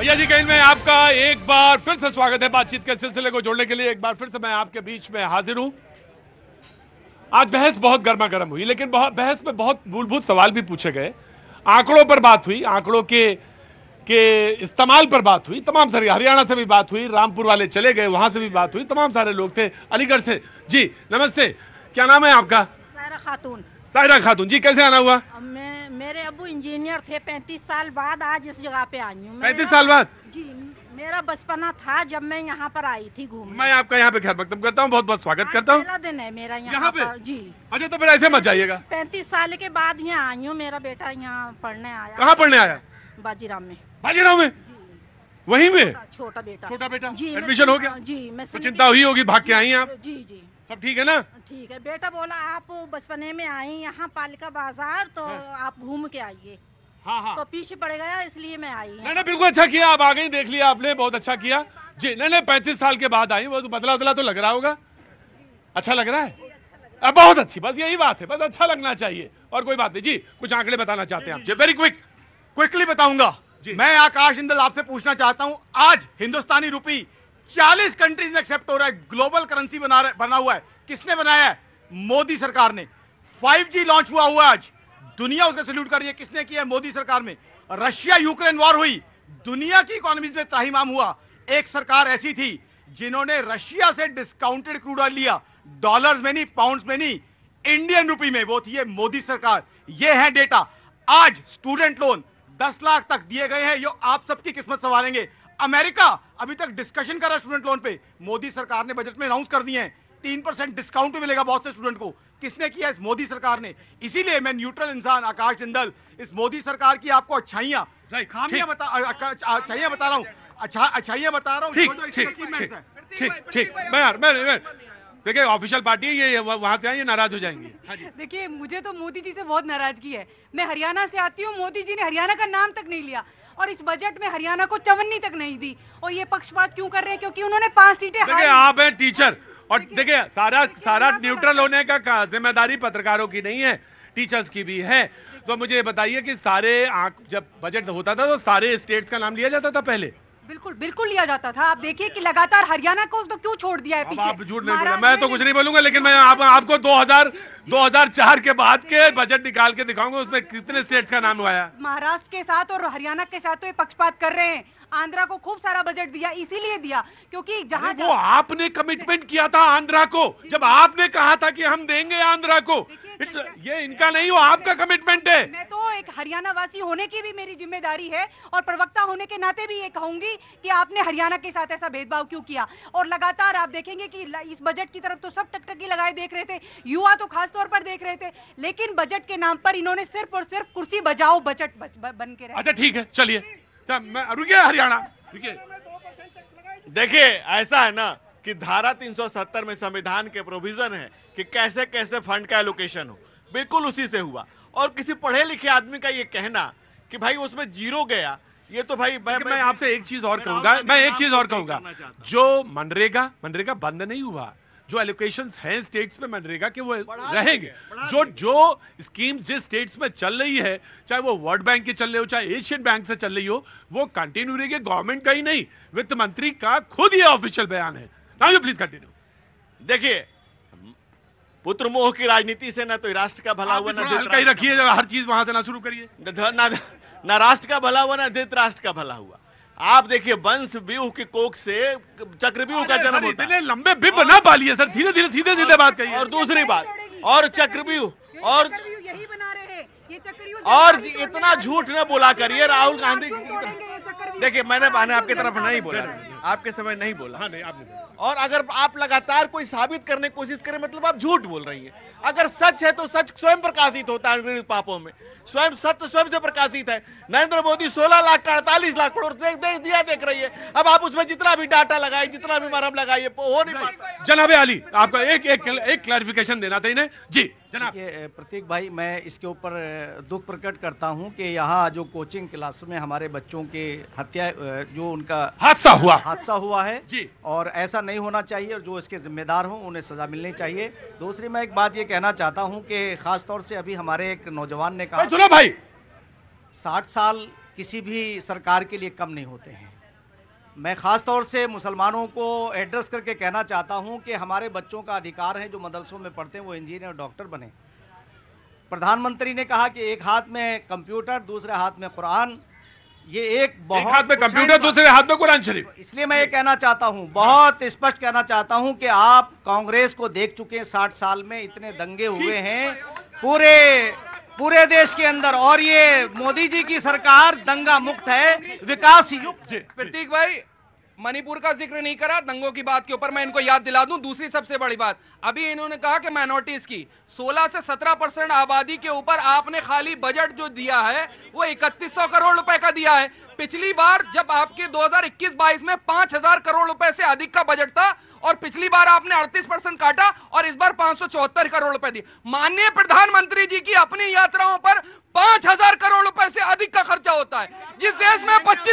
भैया जी कहीं मैं आपका एक बार फिर से स्वागत है बातचीत के सिलसिले को जोड़ने के लिए एक बार फिर से मैं आपके बीच में हाजिर हूं आज बहस बहुत गर्मा गर्म हुई लेकिन बहुत बहस में बहुत मूलभूत सवाल भी पूछे गए आंकड़ों पर बात हुई आंकड़ों के के इस्तेमाल पर बात हुई तमाम सारे हरियाणा से भी बात हुई रामपुर वाले चले गए वहां से भी बात हुई तमाम सारे लोग थे अलीगढ़ से जी नमस्ते क्या नाम है आपका खातून साहिरा खातून जी कैसे आना हुआ मैं मेरे अबू इंजीनियर थे पैंतीस साल बाद आज इस जगह पे आई हूँ पैंतीस साल बाद जी मेरा बचपना था जब मैं यहाँ पर आई थी घूम मैं आपका यहाँ पे खैर मकदम करता हूँ बहुत बहुत स्वागत करता हूँ दिन है मेरा यहाँ, यहाँ पे जी अच्छा तो फिर ऐसे मत जाइएगा पैंतीस साल के बाद यहाँ आई हूँ मेरा बेटा यहाँ पढ़ने आया कहाँ पढ़ने आया बाजीराम में बाजीराम में वहीं पे छोटा बेटा छोटा बेटा जी एडमिशन हो गया जी मैं तो चिंता हुई होगी भाग के आई आप जी जी सब ठीक है ना ठीक है बेटा बोला आप बचपने में आई यहाँ पालिका बाजार तो हाँ। आप घूम के आइए हाँ हाँ तो पीछे पड़ गया इसलिए मैं आई नहीं ना बिल्कुल अच्छा किया आप आ गई देख लिया आपने बहुत अच्छा किया जी नहीं नहीं पैंतीस साल के बाद आई वो तो बदला उदला तो लग रहा होगा अच्छा लग रहा है अब बहुत अच्छी बस यही बात है बस अच्छा लगना चाहिए और कोई बात नहीं जी कुछ आंकड़े बताना चाहते हैं आप जी वेरी क्विक क्विकली बताऊंगा मैं आकाश इंदल आपसे पूछना चाहता हूं आज हिंदुस्तानी रूपी 40 कंट्रीज में एक्सेप्ट हो रहा है ग्लोबल करेंसी बना बना हुआ है किसने बनाया है मोदी सरकार ने 5G लॉन्च हुआ हुआ आज दुनिया उसका सल्यूट कर रही है किसने किया है मोदी सरकार में रशिया यूक्रेन वॉर हुई दुनिया की इकोनॉमी में त्राहीमाम हुआ एक सरकार ऐसी थी जिन्होंने रशिया से डिस्काउंटेड क्रूड ऑयल लिया डॉलर में नहीं पाउंड में नहीं इंडियन रूपी में वो थी मोदी सरकार ये है डेटा आज स्टूडेंट लोन दस लाख तक दिए गए हैं जो आप सबकी किस्मत संवारेंगे अमेरिका अभी तक डिस्कशन कर रहा है स्टूडेंट लोन पे मोदी सरकार ने बजट में अनाउंस कर दिए हैं तीन परसेंट डिस्काउंट भी मिलेगा बहुत से स्टूडेंट को किसने किया इस मोदी सरकार ने इसीलिए मैं न्यूट्रल इंसान आकाश जिंदल इस मोदी सरकार की आपको अच्छाइयां खामियां बता अच्छाइयां बता रहा हूँ अच्छा अच्छाइयां बता रहा हूँ देखिए ऑफिशियल पार्टी है ये वहाँ से आई नाराज हो जाएंगे हाँ देखिए मुझे तो मोदी जी से बहुत नाराजगी है मैं हरियाणा से आती हूँ मोदी जी ने हरियाणा का नाम तक नहीं लिया और इस बजट में हरियाणा को चवन्नी तक नहीं दी और ये पक्षपात क्यों कर रहे हैं क्योंकि उन्होंने पांच सीटें आप हैं टीचर और देखिए सारा सारा न्यूट्रल होने का जिम्मेदारी पत्रकारों की नहीं है टीचर्स की भी है तो मुझे बताइए कि सारे जब बजट होता था तो सारे स्टेट्स का नाम लिया जाता था पहले बिल्कुल बिल्कुल लिया जाता था आप देखिए कि लगातार हरियाणा को तो क्यों छोड़ दिया है पीछे आप झूठ नहीं बोला मैं तो कुछ नहीं बोलूंगा लेकिन मैं आप, आपको 2000 2004 के बाद के बजट निकाल के दिखाऊंगा उसमें कितने स्टेट्स का नाम हुआ है महाराष्ट्र के साथ और हरियाणा के साथ तो ये पक्षपात कर रहे हैं आंध्रा को खूब सारा बजट दिया इसीलिए दिया क्योंकि जहाँ वो आपने कमिटमेंट किया था आंध्रा को जब आपने कहा था कि हम देंगे आंध्रा को इट्स ये इनका नहीं वो आपका कमिटमेंट है मैं तो एक हरियाणा वासी होने की भी मेरी जिम्मेदारी है और प्रवक्ता होने के नाते भी ये कहूंगी कि आपने हरियाणा के साथ ऐसा भेदभाव क्यों किया और लगातार आप देखेंगे कि इस बजट की तरफ तो सब टकटकी लगाए देख रहे थे युवा तो खास तौर पर देख रहे थे लेकिन बजट के नाम पर इन्होंने सिर्फ और सिर्फ कुर्सी बजाओ बजट बन के अच्छा ठीक है चलिए अच्छा, मैं रुके हरियाणा रुके देखिए ऐसा है ना कि धारा 370 में संविधान के प्रोविजन है कि कैसे कैसे फंड का एलोकेशन हो बिल्कुल उसी से हुआ और किसी पढ़े लिखे आदमी का ये कहना कि भाई उसमें जीरो गया ये तो भाई मैं, मैं आपसे एक चीज और कहूंगा मैं एक चीज और कहूंगा जो मनरेगा मनरेगा बंद नहीं हुआ जो एलोकेशन है स्टेट्स में मनरेगा के वो रहेंगे जो जो स्कीम जिस स्टेट्स में चल रही है चाहे वो वर्ल्ड बैंक की चल रही हो चाहे एशियन बैंक से चल रही हो वो कंटिन्यू रहेगी गवर्नमेंट का ही नहीं वित्त मंत्री का खुद ये ऑफिशियल बयान है ना प्लीज कंटिन्यू देखिए पुत्र मोह की राजनीति से ना तो राष्ट्र का भला हुआ ना कहीं रखिए हर चीज वहां से ना शुरू करिए ना राष्ट्र का भला हुआ ना धित राष्ट्र का भला हुआ आप देखिए वंश व्यूह के कोक से चक्रव्यूह का जन्म होता है लंबे बिब ना पा सर धीरे धीरे सीधे सीधे बात कही और दूसरी बात और चक्रव्यूह और और इतना झूठ ना बोला करिए राहुल गांधी देखिए मैंने हाँ, मैंने आपकी तरफ नहीं बोला आपके समय नहीं हाँ, बोला और अगर आप लगातार कोई साबित करने की कोशिश करें मतलब आप झूठ बोल रही है अगर सच है तो सच स्वयं प्रकाशित होता है पापों में स्वयं सत्य स्वयं से प्रकाशित है नरेंद्र मोदी 16 लाख का अड़तालीस लाख करोड़ देख देख दिया देख रही है अब आप उसमें जितना भी डाटा लगाए जितना भी मरम लगाइए हो नहीं पा जनाबे अली आपका एक एक एक क्लैरिफिकेशन देना था इन्हें जी जनाब प्रतीक भाई मैं इसके ऊपर दुख प्रकट करता हूँ कि यहाँ जो कोचिंग क्लास में हमारे बच्चों के हत्या जो उनका हादसा हुआ हादसा हुआ है जी और ऐसा नहीं होना चाहिए और जो इसके जिम्मेदार हो उन्हें सजा मिलनी चाहिए दूसरी मैं एक बात ये कहना चाहता हूं कि खास तौर से अभी हमारे एक नौजवान ने कहा सुनो भाई साठ साल किसी भी सरकार के लिए कम नहीं होते हैं मैं ख़ास तौर से मुसलमानों को एड्रेस करके कहना चाहता हूं कि हमारे बच्चों का अधिकार है जो मदरसों में पढ़ते हैं वो इंजीनियर डॉक्टर बने प्रधानमंत्री ने कहा कि एक हाथ में कंप्यूटर दूसरे हाथ में कुरान ये एक बहुत हाथ में कंप्यूटर दूसरे हाथ में कुरान शरीफ तो इसलिए मैं ये कहना चाहता हूँ बहुत स्पष्ट कहना चाहता हूँ कि आप कांग्रेस को देख चुके हैं साठ साल में इतने दंगे हुए हैं पूरे पूरे देश के अंदर और ये मोदी जी की सरकार दंगा मुक्त है विकास युक्त प्रतीक भाई मणिपुर का जिक्र नहीं करा दंगों की बात के ऊपर मैं इनको याद दिला दूं दूसरी सबसे बड़ी बात अभी इन्होंने कहा कि माइनॉरिटीज की 16 से 17 परसेंट आबादी के ऊपर आपने खाली बजट जो दिया है वो इकतीस करोड़ रुपए का दिया है पिछली बार जब आपके 2021-22 में 5000 करोड़ रुपए से अधिक का बजट था और पिछली बार आपने 38 परसेंट काटा और इस बार पांच करोड़ रुपए दिए माननीय प्रधानमंत्री जी की अपनी यात्राओं पर पांच करोड़ रुपए से अधिक का खर्चा होता है जिस देश में पच्चीस